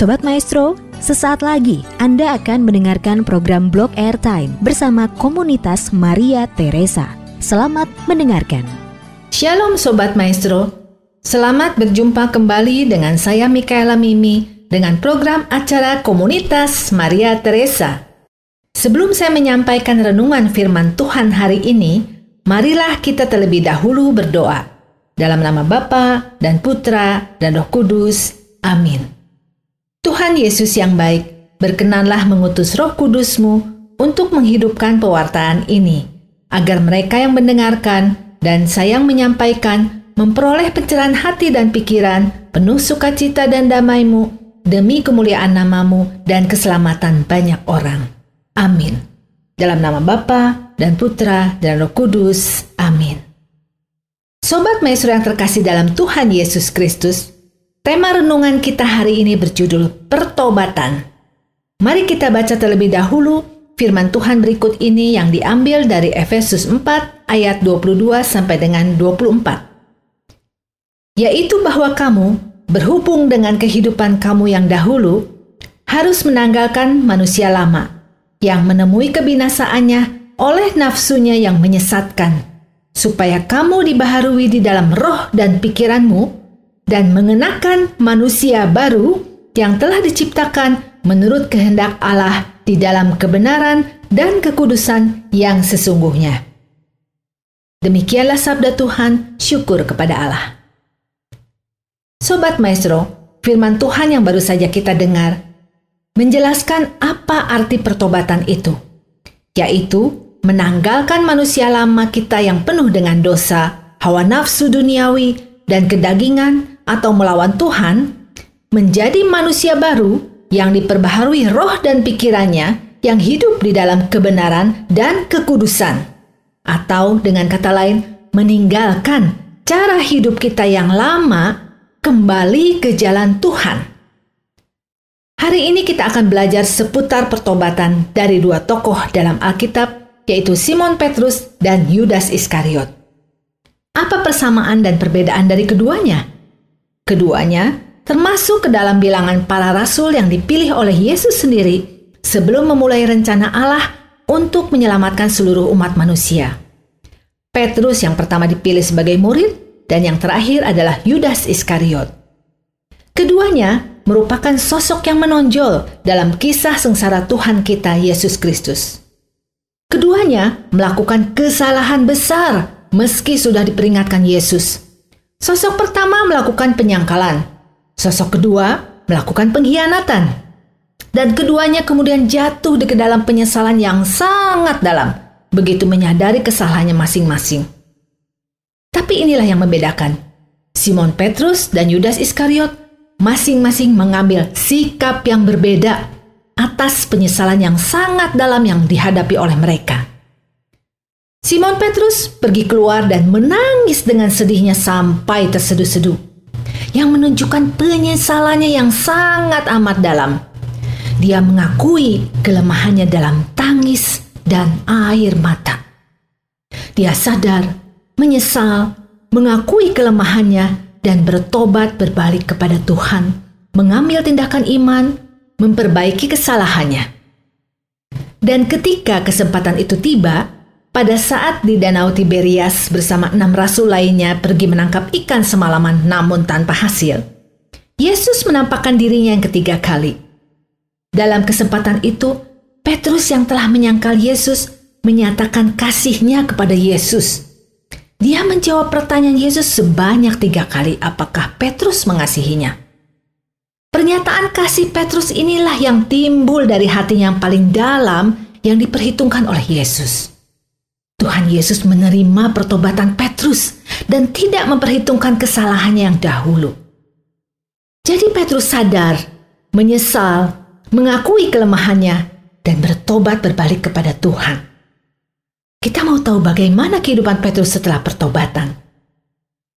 Sobat Maestro, sesaat lagi Anda akan mendengarkan program Blog Airtime bersama komunitas Maria Teresa. Selamat mendengarkan. Shalom Sobat Maestro, selamat berjumpa kembali dengan saya Mikaela Mimi dengan program acara komunitas Maria Teresa. Sebelum saya menyampaikan renungan firman Tuhan hari ini, marilah kita terlebih dahulu berdoa. Dalam nama Bapa dan Putra dan Roh Kudus. Amin. Tuhan Yesus yang baik, berkenanlah mengutus roh kudusmu untuk menghidupkan pewartaan ini, agar mereka yang mendengarkan dan sayang menyampaikan memperoleh pencerahan hati dan pikiran penuh sukacita dan damaimu demi kemuliaan namamu dan keselamatan banyak orang. Amin. Dalam nama Bapa dan Putra dan Roh Kudus. Amin. Sobat Maestro yang terkasih dalam Tuhan Yesus Kristus, Tema renungan kita hari ini berjudul Pertobatan. Mari kita baca terlebih dahulu firman Tuhan berikut ini yang diambil dari Efesus 4 ayat 22 sampai dengan 24. Yaitu bahwa kamu berhubung dengan kehidupan kamu yang dahulu harus menanggalkan manusia lama yang menemui kebinasaannya oleh nafsunya yang menyesatkan supaya kamu dibaharui di dalam roh dan pikiranmu dan mengenakan manusia baru yang telah diciptakan menurut kehendak Allah di dalam kebenaran dan kekudusan yang sesungguhnya. Demikianlah sabda Tuhan, syukur kepada Allah. Sobat Maestro, firman Tuhan yang baru saja kita dengar menjelaskan apa arti pertobatan itu, yaitu menanggalkan manusia lama kita yang penuh dengan dosa, hawa nafsu duniawi, dan kedagingan atau melawan Tuhan, menjadi manusia baru yang diperbaharui roh dan pikirannya yang hidup di dalam kebenaran dan kekudusan. Atau dengan kata lain, meninggalkan cara hidup kita yang lama kembali ke jalan Tuhan. Hari ini kita akan belajar seputar pertobatan dari dua tokoh dalam Alkitab, yaitu Simon Petrus dan Yudas Iskariot. Apa persamaan dan perbedaan dari keduanya? Keduanya termasuk ke dalam bilangan para rasul yang dipilih oleh Yesus sendiri sebelum memulai rencana Allah untuk menyelamatkan seluruh umat manusia. Petrus yang pertama dipilih sebagai murid dan yang terakhir adalah Yudas Iskariot. Keduanya merupakan sosok yang menonjol dalam kisah sengsara Tuhan kita Yesus Kristus. Keduanya melakukan kesalahan besar meski sudah diperingatkan Yesus Sosok pertama melakukan penyangkalan, sosok kedua melakukan pengkhianatan, dan keduanya kemudian jatuh ke dalam penyesalan yang sangat dalam, begitu menyadari kesalahannya masing-masing. Tapi inilah yang membedakan. Simon Petrus dan Yudas Iskariot masing-masing mengambil sikap yang berbeda atas penyesalan yang sangat dalam yang dihadapi oleh mereka. Simon Petrus pergi keluar dan menangis dengan sedihnya sampai terseduh-seduh, yang menunjukkan penyesalannya yang sangat amat dalam. Dia mengakui kelemahannya dalam tangis dan air mata. Dia sadar, menyesal, mengakui kelemahannya, dan bertobat berbalik kepada Tuhan, mengambil tindakan iman, memperbaiki kesalahannya. Dan ketika kesempatan itu tiba, pada saat di Danau Tiberias bersama enam rasul lainnya pergi menangkap ikan semalaman namun tanpa hasil, Yesus menampakkan dirinya yang ketiga kali. Dalam kesempatan itu, Petrus yang telah menyangkal Yesus menyatakan kasihnya kepada Yesus. Dia menjawab pertanyaan Yesus sebanyak tiga kali apakah Petrus mengasihinya. Pernyataan kasih Petrus inilah yang timbul dari hati yang paling dalam yang diperhitungkan oleh Yesus. Tuhan Yesus menerima pertobatan Petrus dan tidak memperhitungkan kesalahannya yang dahulu. Jadi Petrus sadar, menyesal, mengakui kelemahannya, dan bertobat berbalik kepada Tuhan. Kita mau tahu bagaimana kehidupan Petrus setelah pertobatan.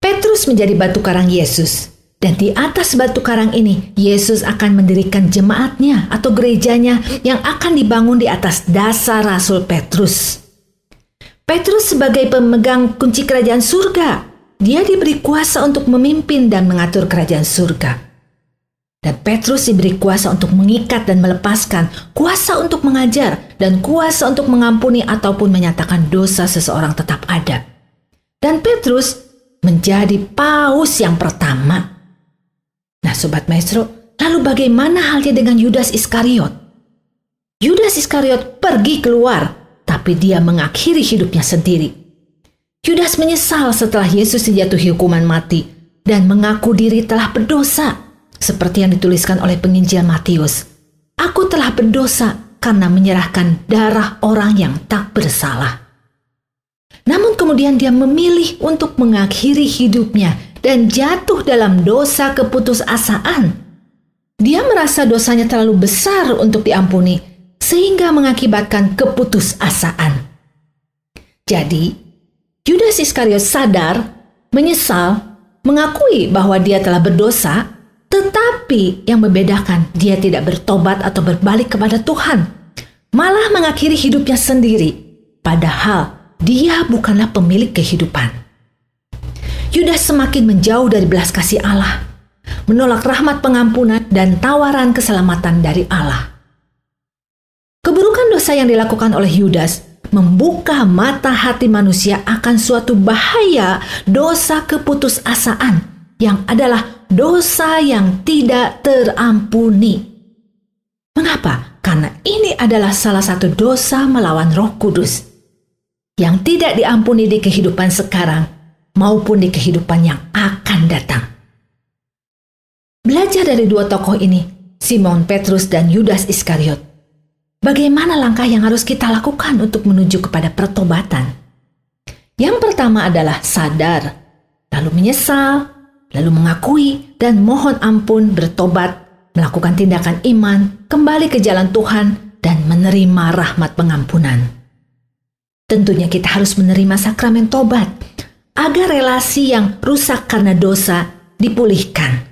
Petrus menjadi batu karang Yesus, dan di atas batu karang ini, Yesus akan mendirikan jemaatnya atau gerejanya yang akan dibangun di atas dasar Rasul Petrus. Petrus sebagai pemegang kunci kerajaan surga. Dia diberi kuasa untuk memimpin dan mengatur kerajaan surga. Dan Petrus diberi kuasa untuk mengikat dan melepaskan, kuasa untuk mengajar, dan kuasa untuk mengampuni ataupun menyatakan dosa seseorang tetap ada. Dan Petrus menjadi paus yang pertama. Nah Sobat Maestro, lalu bagaimana halnya dengan Yudas Iskariot? Yudas Iskariot pergi keluar tapi dia mengakhiri hidupnya sendiri. Yudas menyesal setelah Yesus dijatuhi hukuman mati dan mengaku diri telah berdosa, seperti yang dituliskan oleh penginjil Matius. Aku telah berdosa karena menyerahkan darah orang yang tak bersalah. Namun kemudian dia memilih untuk mengakhiri hidupnya dan jatuh dalam dosa keputusasaan. Dia merasa dosanya terlalu besar untuk diampuni, sehingga mengakibatkan keputusasaan. Jadi, Yudas Iskariot sadar, menyesal, mengakui bahwa dia telah berdosa, tetapi yang membedakan dia tidak bertobat atau berbalik kepada Tuhan, malah mengakhiri hidupnya sendiri, padahal dia bukanlah pemilik kehidupan. Yudas semakin menjauh dari belas kasih Allah, menolak rahmat pengampunan dan tawaran keselamatan dari Allah dosa yang dilakukan oleh Yudas membuka mata hati manusia akan suatu bahaya dosa keputusasaan yang adalah dosa yang tidak terampuni. Mengapa? Karena ini adalah salah satu dosa melawan Roh Kudus yang tidak diampuni di kehidupan sekarang maupun di kehidupan yang akan datang. Belajar dari dua tokoh ini, Simon Petrus dan Yudas Iskariot, Bagaimana langkah yang harus kita lakukan untuk menuju kepada pertobatan? Yang pertama adalah sadar, lalu menyesal, lalu mengakui dan mohon ampun, bertobat, melakukan tindakan iman, kembali ke jalan Tuhan, dan menerima rahmat pengampunan. Tentunya kita harus menerima sakramen tobat agar relasi yang rusak karena dosa dipulihkan.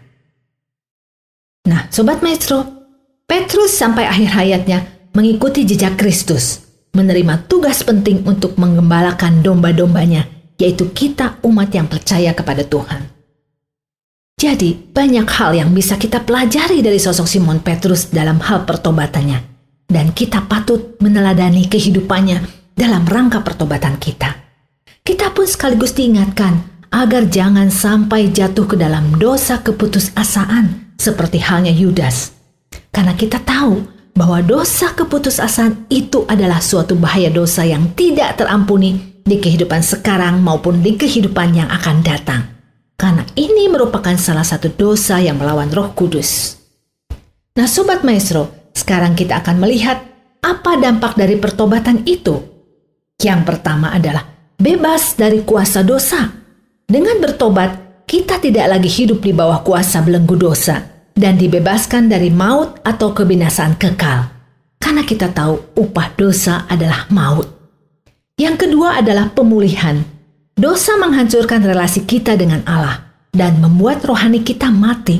Nah, sobat maestro, Petrus sampai akhir hayatnya mengikuti jejak Kristus, menerima tugas penting untuk menggembalakan domba-dombanya, yaitu kita umat yang percaya kepada Tuhan. Jadi, banyak hal yang bisa kita pelajari dari sosok Simon Petrus dalam hal pertobatannya, dan kita patut meneladani kehidupannya dalam rangka pertobatan kita. Kita pun sekaligus diingatkan agar jangan sampai jatuh ke dalam dosa keputusasaan seperti halnya Yudas. Karena kita tahu bahwa dosa keputusasaan itu adalah suatu bahaya dosa yang tidak terampuni di kehidupan sekarang maupun di kehidupan yang akan datang. Karena ini merupakan salah satu dosa yang melawan Roh Kudus. Nah, sobat maestro, sekarang kita akan melihat apa dampak dari pertobatan itu. Yang pertama adalah bebas dari kuasa dosa. Dengan bertobat, kita tidak lagi hidup di bawah kuasa belenggu dosa dan dibebaskan dari maut atau kebinasaan kekal, karena kita tahu upah dosa adalah maut. Yang kedua adalah pemulihan. Dosa menghancurkan relasi kita dengan Allah dan membuat rohani kita mati.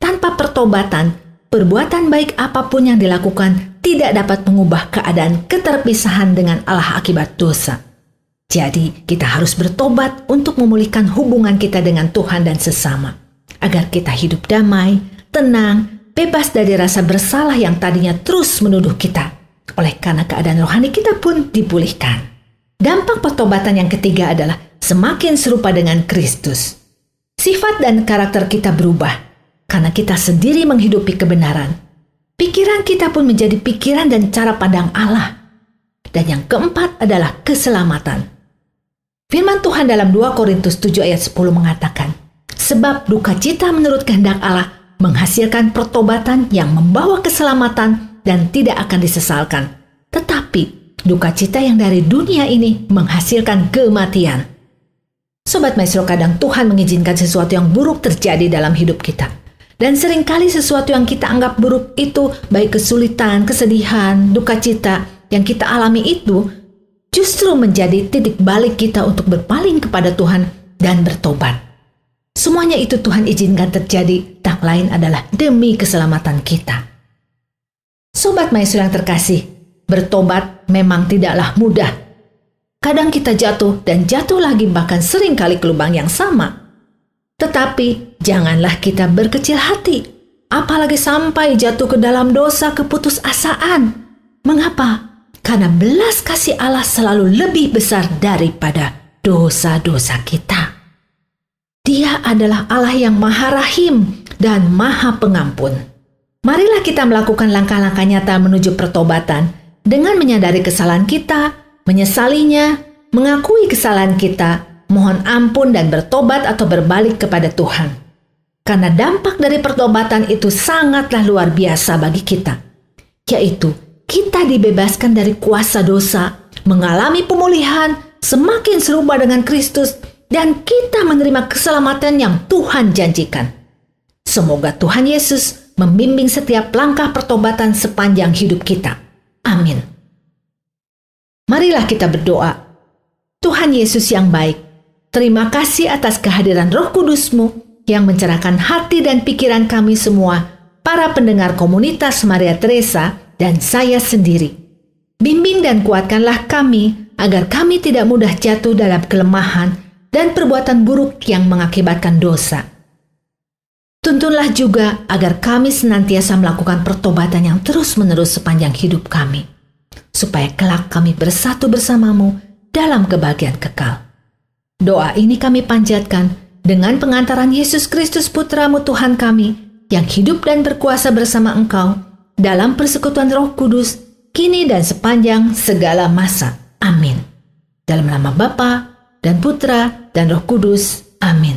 Tanpa pertobatan, perbuatan baik apapun yang dilakukan tidak dapat mengubah keadaan keterpisahan dengan Allah akibat dosa. Jadi, kita harus bertobat untuk memulihkan hubungan kita dengan Tuhan dan sesama, agar kita hidup damai, tenang, bebas dari rasa bersalah yang tadinya terus menuduh kita. Oleh karena keadaan rohani kita pun dipulihkan. Dampak pertobatan yang ketiga adalah semakin serupa dengan Kristus. Sifat dan karakter kita berubah karena kita sendiri menghidupi kebenaran. Pikiran kita pun menjadi pikiran dan cara pandang Allah. Dan yang keempat adalah keselamatan. Firman Tuhan dalam 2 Korintus 7 ayat 10 mengatakan, Sebab duka cita menurut kehendak Allah menghasilkan pertobatan yang membawa keselamatan dan tidak akan disesalkan. Tetapi, duka cita yang dari dunia ini menghasilkan kematian. Sobat Maestro, kadang Tuhan mengizinkan sesuatu yang buruk terjadi dalam hidup kita. Dan seringkali sesuatu yang kita anggap buruk itu, baik kesulitan, kesedihan, duka cita, yang kita alami itu, justru menjadi titik balik kita untuk berpaling kepada Tuhan dan bertobat. Semuanya itu Tuhan izinkan terjadi, tak lain adalah demi keselamatan kita. Sobat maestro yang terkasih, bertobat memang tidaklah mudah. Kadang kita jatuh dan jatuh lagi bahkan sering kali ke lubang yang sama. Tetapi janganlah kita berkecil hati, apalagi sampai jatuh ke dalam dosa keputusasaan. Mengapa? Karena belas kasih Allah selalu lebih besar daripada dosa-dosa kita. Dia adalah Allah yang Maha Rahim dan Maha Pengampun. Marilah kita melakukan langkah-langkah nyata menuju pertobatan dengan menyadari kesalahan kita, menyesalinya, mengakui kesalahan kita, mohon ampun dan bertobat atau berbalik kepada Tuhan. Karena dampak dari pertobatan itu sangatlah luar biasa bagi kita, yaitu kita dibebaskan dari kuasa dosa, mengalami pemulihan, semakin serupa dengan Kristus, dan kita menerima keselamatan yang Tuhan janjikan. Semoga Tuhan Yesus membimbing setiap langkah pertobatan sepanjang hidup kita. Amin. Marilah kita berdoa. Tuhan Yesus yang baik, terima kasih atas kehadiran roh kudusmu yang mencerahkan hati dan pikiran kami semua, para pendengar komunitas Maria Teresa dan saya sendiri. Bimbing dan kuatkanlah kami agar kami tidak mudah jatuh dalam kelemahan dan perbuatan buruk yang mengakibatkan dosa. Tuntunlah juga agar kami senantiasa melakukan pertobatan yang terus-menerus sepanjang hidup kami, supaya kelak kami bersatu bersamamu dalam kebahagiaan kekal. Doa ini kami panjatkan dengan pengantaran Yesus Kristus Putramu Tuhan kami, yang hidup dan berkuasa bersama engkau, dalam persekutuan roh kudus, kini dan sepanjang segala masa. Amin. Dalam nama Bapa dan Putra, dan Roh Kudus. Amin.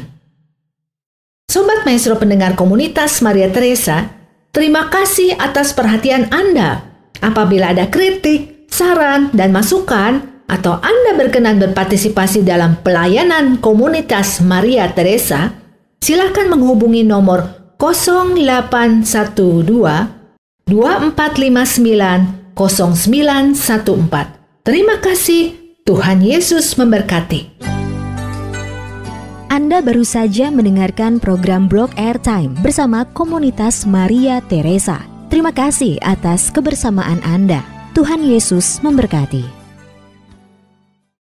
Sobat Maestro pendengar komunitas Maria Teresa, terima kasih atas perhatian Anda. Apabila ada kritik, saran, dan masukan, atau Anda berkenan berpartisipasi dalam pelayanan komunitas Maria Teresa, silakan menghubungi nomor 0812 2459 0914. Terima kasih. Tuhan Yesus memberkati. Anda baru saja mendengarkan program Blog Airtime bersama komunitas Maria Teresa. Terima kasih atas kebersamaan Anda. Tuhan Yesus memberkati.